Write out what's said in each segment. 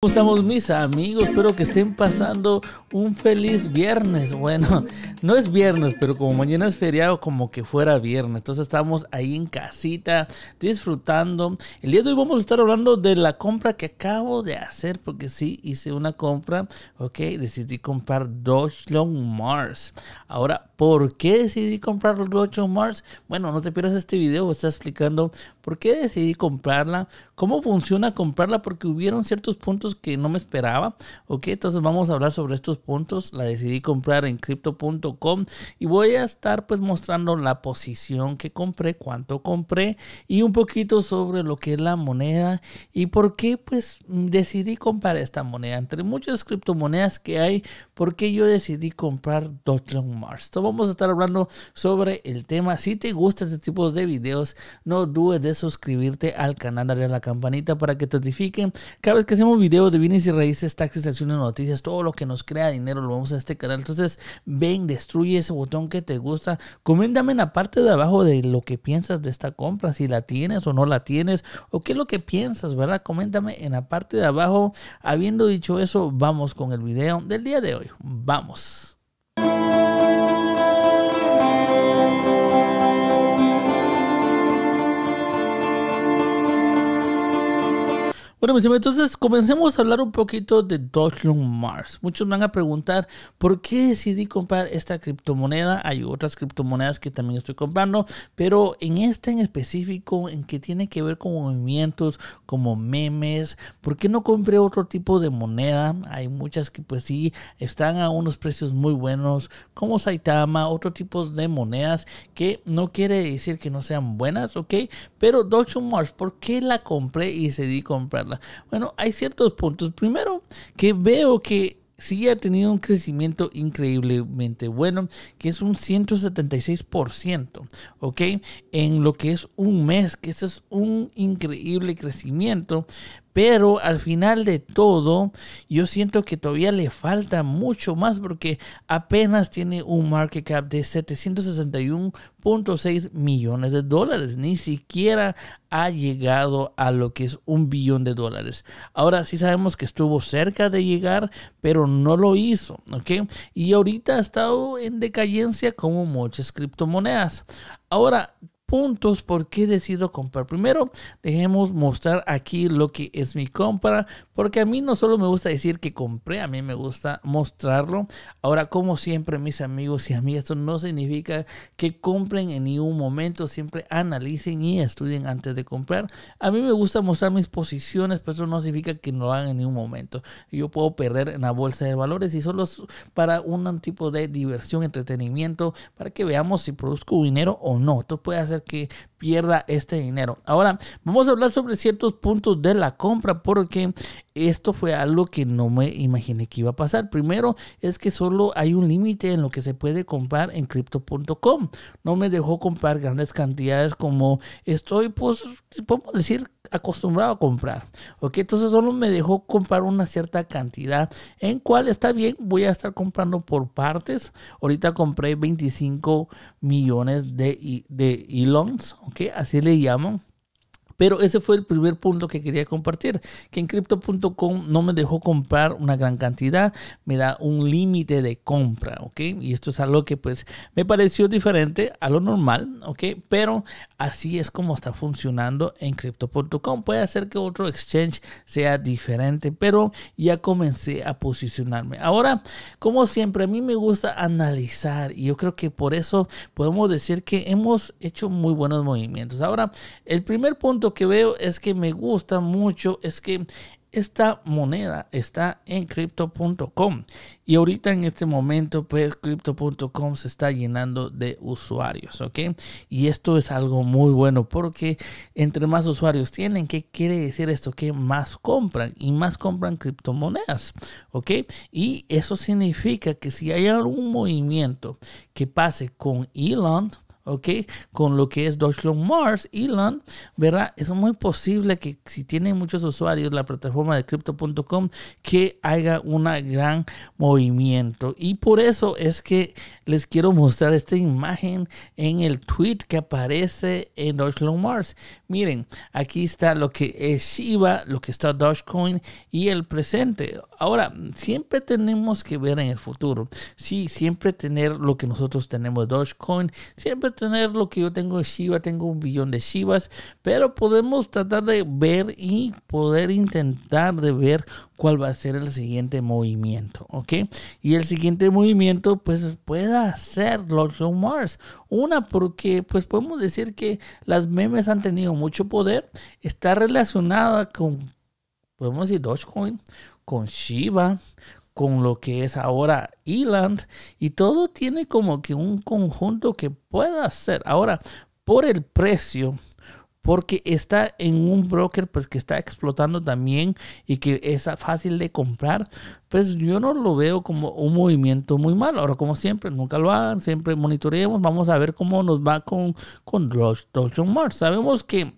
¿Cómo estamos mis amigos? Espero que estén pasando un feliz viernes. Bueno, no es viernes, pero como mañana es feriado, como que fuera viernes. Entonces estamos ahí en casita disfrutando. El día de hoy vamos a estar hablando de la compra que acabo de hacer, porque sí, hice una compra, ok, decidí comprar Long Mars. Ahora ¿Por qué decidí comprar Doge Mars? Bueno, no te pierdas este video, está explicando por qué decidí comprarla, cómo funciona comprarla, porque hubieron ciertos puntos que no me esperaba, ¿ok? Entonces vamos a hablar sobre estos puntos, la decidí comprar en crypto.com y voy a estar pues mostrando la posición que compré, cuánto compré y un poquito sobre lo que es la moneda y por qué pues decidí comprar esta moneda. Entre muchas criptomonedas que hay, ¿por qué yo decidí comprar Dogecoin Mars? vamos a estar hablando sobre el tema. Si te gusta este tipo de videos, no dudes de suscribirte al canal, darle a la campanita para que te notifiquen. Cada vez que hacemos videos de bienes y raíces, taxis, acciones, noticias, todo lo que nos crea dinero lo vamos a este canal. Entonces, ven, destruye ese botón que te gusta. Coméntame en la parte de abajo de lo que piensas de esta compra, si la tienes o no la tienes, o qué es lo que piensas, ¿verdad? Coméntame en la parte de abajo. Habiendo dicho eso, vamos con el video del día de hoy. Vamos. Bueno, mis amigos, entonces comencemos a hablar un poquito de Dogecoin Mars. Muchos me van a preguntar por qué decidí comprar esta criptomoneda. Hay otras criptomonedas que también estoy comprando, pero en esta en específico, en que tiene que ver con movimientos, como memes, ¿por qué no compré otro tipo de moneda? Hay muchas que pues sí están a unos precios muy buenos, como Saitama, otro tipo de monedas que no quiere decir que no sean buenas, ¿ok? Pero Dogecoin Mars, ¿por qué la compré y decidí comprar? Bueno, hay ciertos puntos. Primero, que veo que sí ha tenido un crecimiento increíblemente bueno, que es un 176%, ¿ok? En lo que es un mes, que ese es un increíble crecimiento, pero al final de todo, yo siento que todavía le falta mucho más porque apenas tiene un market cap de 761.6 millones de dólares. Ni siquiera ha llegado a lo que es un billón de dólares. Ahora sí sabemos que estuvo cerca de llegar, pero no lo hizo. Y ahorita ha estado en decadencia como muchas criptomonedas. Ahora, puntos por qué decido comprar. Primero, dejemos mostrar aquí lo que es mi compra, porque a mí no solo me gusta decir que compré, a mí me gusta mostrarlo. Ahora, como siempre, mis amigos y a mí esto no significa que compren en ningún momento, siempre analicen y estudien antes de comprar. A mí me gusta mostrar mis posiciones, pero eso no significa que no lo hagan en ningún momento. Yo puedo perder en la bolsa de valores y solo para un tipo de diversión, entretenimiento, para que veamos si produzco dinero o no. Esto puede hacer que pierda este dinero. Ahora, vamos a hablar sobre ciertos puntos de la compra porque esto fue algo que no me imaginé que iba a pasar. Primero es que solo hay un límite en lo que se puede comprar en crypto.com. No me dejó comprar grandes cantidades como estoy, pues, podemos decir acostumbrado a comprar. ¿Ok? Entonces solo me dejó comprar una cierta cantidad, en cual está bien, voy a estar comprando por partes. Ahorita compré 25 millones de, de elons, ¿ok? Así le llaman. Pero ese fue el primer punto que quería compartir, que en crypto.com no me dejó comprar una gran cantidad, me da un límite de compra, ¿ok? Y esto es algo que pues me pareció diferente a lo normal, ¿ok? Pero así es como está funcionando en crypto.com. Puede ser que otro exchange sea diferente, pero ya comencé a posicionarme. Ahora, como siempre, a mí me gusta analizar y yo creo que por eso podemos decir que hemos hecho muy buenos movimientos. Ahora, el primer punto que veo es que me gusta mucho, es que esta moneda está en crypto.com y ahorita en este momento pues crypto.com se está llenando de usuarios ok y esto es algo muy bueno porque entre más usuarios tienen ¿qué quiere decir esto? que más compran y más compran criptomonedas ok y eso significa que si hay algún movimiento que pase con Elon ¿ok? Con lo que es Long Mars, Elon, ¿verdad? Es muy posible que si tienen muchos usuarios la plataforma de crypto.com que haya un gran movimiento. Y por eso es que les quiero mostrar esta imagen en el tweet que aparece en Long Mars. Miren, aquí está lo que es Shiba, lo que está Dogecoin y el presente. Ahora, siempre tenemos que ver en el futuro. Sí, siempre tener lo que nosotros tenemos Dogecoin, siempre tener lo que yo tengo de Shiva, tengo un billón de Shivas, pero podemos tratar de ver y poder intentar de ver cuál va a ser el siguiente movimiento, ¿ok? Y el siguiente movimiento pues pueda ser los of Mars. Una porque pues podemos decir que las memes han tenido mucho poder, está relacionada con, podemos decir, Dogecoin, con Shiba, con lo que es ahora Eland y todo tiene como que un conjunto que pueda hacer. Ahora, por el precio, porque está en un broker pues que está explotando también y que es fácil de comprar, pues yo no lo veo como un movimiento muy malo. Ahora, como siempre, nunca lo hagan, siempre monitoreemos, vamos a ver cómo nos va con, con Dolson Mars. Sabemos que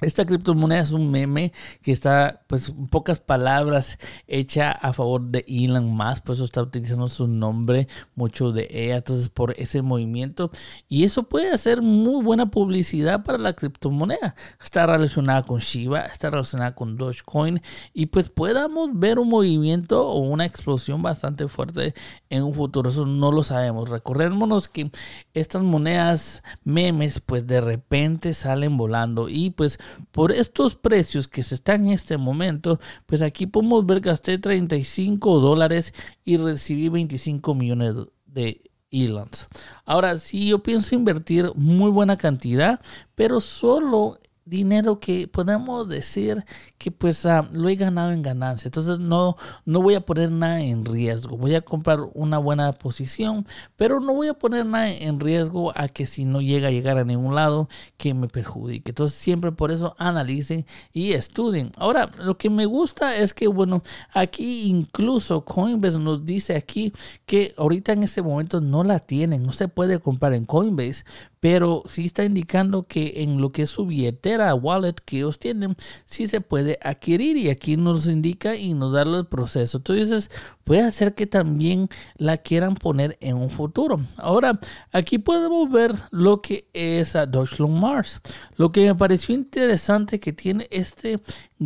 esta criptomoneda es un meme que está, pues, en pocas palabras, hecha a favor de Elon Musk, por eso está utilizando su nombre, mucho de ella, entonces por ese movimiento. Y eso puede hacer muy buena publicidad para la criptomoneda. Está relacionada con Shiba, está relacionada con Dogecoin, y pues podamos ver un movimiento o una explosión bastante fuerte en un futuro. Eso no lo sabemos. Recordémonos que estas monedas memes, pues, de repente salen volando y pues por estos precios que se están en este momento, pues aquí podemos ver gasté 35 dólares y recibí 25 millones de E-Lands. Ahora, si sí, yo pienso invertir muy buena cantidad, pero solo dinero que podemos decir que pues ah, lo he ganado en ganancia. Entonces no, no voy a poner nada en riesgo. Voy a comprar una buena posición, pero no voy a poner nada en riesgo a que si no llega a llegar a ningún lado, que me perjudique. Entonces siempre por eso analicen y estudien. Ahora, lo que me gusta es que, bueno, aquí incluso Coinbase nos dice aquí que ahorita en ese momento no la tienen. No se puede comprar en Coinbase, pero sí está indicando que en lo que es su billete a wallet que ellos tienen, si se puede adquirir. Y aquí nos indica y nos da el proceso. Entonces, puede hacer que también la quieran poner en un futuro. Ahora, aquí podemos ver lo que es a ah, Deutschland Mars. Lo que me pareció interesante que tiene este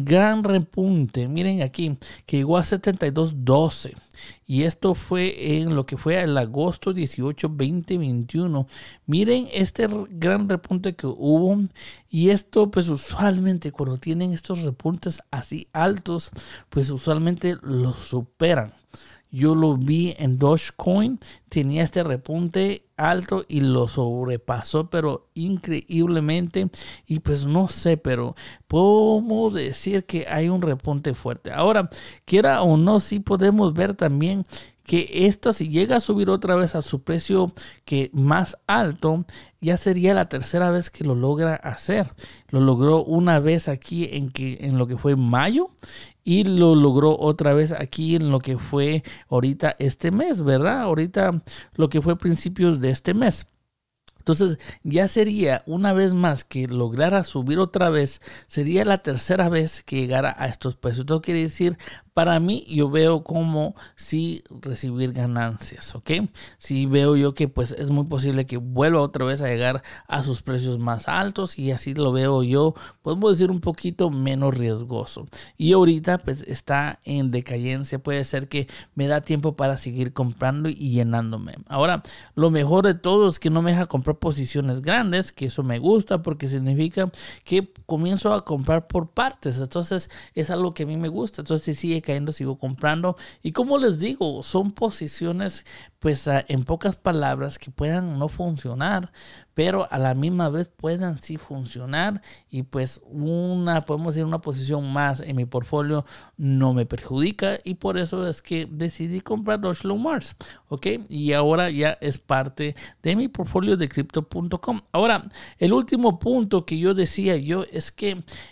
gran repunte. Miren aquí, que llegó a 72.12. Y esto fue en lo que fue el agosto 18, 2021. Miren este gran repunte que hubo. Y esto, pues usualmente cuando tienen estos repuntes así altos, pues usualmente los superan. Yo lo vi en Dogecoin, tenía este repunte alto y lo sobrepasó, pero increíblemente. Y pues no sé, pero podemos decir que hay un repunte fuerte. Ahora, quiera o no, sí podemos ver también que esto si llega a subir otra vez a su precio que más alto, ya sería la tercera vez que lo logra hacer. Lo logró una vez aquí en, que, en lo que fue mayo y lo logró otra vez aquí en lo que fue ahorita este mes, ¿verdad? Ahorita lo que fue principios de este mes. Entonces ya sería una vez más que lograra subir otra vez, sería la tercera vez que llegara a estos precios. Esto quiere decir para mí yo veo como si recibir ganancias, ¿ok? Si veo yo que pues es muy posible que vuelva otra vez a llegar a sus precios más altos y así lo veo yo, podemos decir un poquito menos riesgoso. Y ahorita pues está en decadencia, puede ser que me da tiempo para seguir comprando y llenándome. Ahora, lo mejor de todo es que no me deja comprar posiciones grandes, que eso me gusta porque significa que comienzo a comprar por partes, entonces es algo que a mí me gusta, entonces sí cayendo, sigo comprando. Y como les digo, son posiciones, pues ah, en pocas palabras, que puedan no funcionar, pero a la misma vez puedan sí funcionar y pues una, podemos decir, una posición más en mi portfolio no me perjudica y por eso es que decidí comprar los Mars, ¿ok? Y ahora ya es parte de mi portfolio de crypto.com. Ahora, el último punto que yo decía yo es que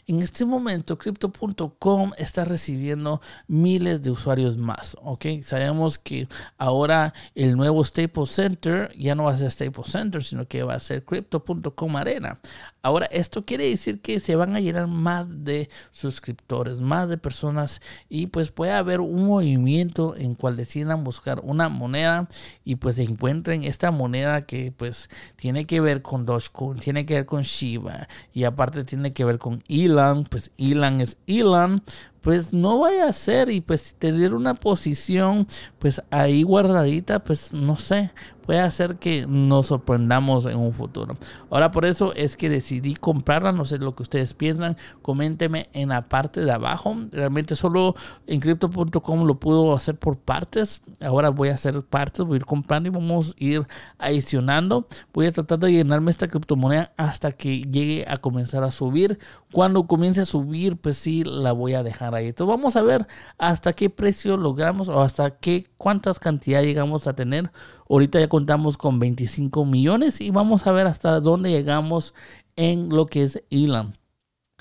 en este momento crypto.com está recibiendo miles de usuarios más, ¿ok? Sabemos que ahora el nuevo Staples Center ya no va a ser Staples Center, sino que va a ser Crypto.com Arena. Ahora, esto quiere decir que se van a llenar más de suscriptores, más de personas y pues puede haber un movimiento en cual decidan buscar una moneda y pues encuentren esta moneda que pues tiene que ver con Dogecoin, tiene que ver con Shiba y aparte tiene que ver con Elan, pues Elan es Elan pues no vaya a ser y pues tener una posición pues ahí guardadita, pues no sé, puede hacer que nos sorprendamos en un futuro. Ahora por eso es que decidí comprarla, no sé lo que ustedes piensan, coménteme en la parte de abajo. Realmente solo en crypto.com lo puedo hacer por partes. Ahora voy a hacer partes, voy a ir comprando y vamos a ir adicionando. Voy a tratar de llenarme esta criptomoneda hasta que llegue a comenzar a subir. Cuando comience a subir, pues sí la voy a dejar entonces Vamos a ver hasta qué precio logramos o hasta qué cuántas cantidades llegamos a tener. Ahorita ya contamos con 25 millones y vamos a ver hasta dónde llegamos en lo que es Ilan.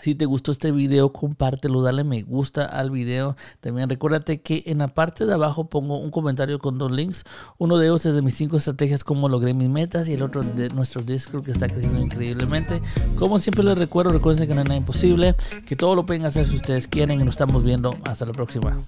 Si te gustó este video, compártelo, dale me gusta al video. También recuérdate que en la parte de abajo pongo un comentario con dos links. Uno de ellos es de mis cinco estrategias, cómo logré mis metas, y el otro de nuestro Discord que está creciendo increíblemente. Como siempre les recuerdo, recuerden que no es nada imposible, que todo lo pueden hacer si ustedes quieren y nos estamos viendo. Hasta la próxima.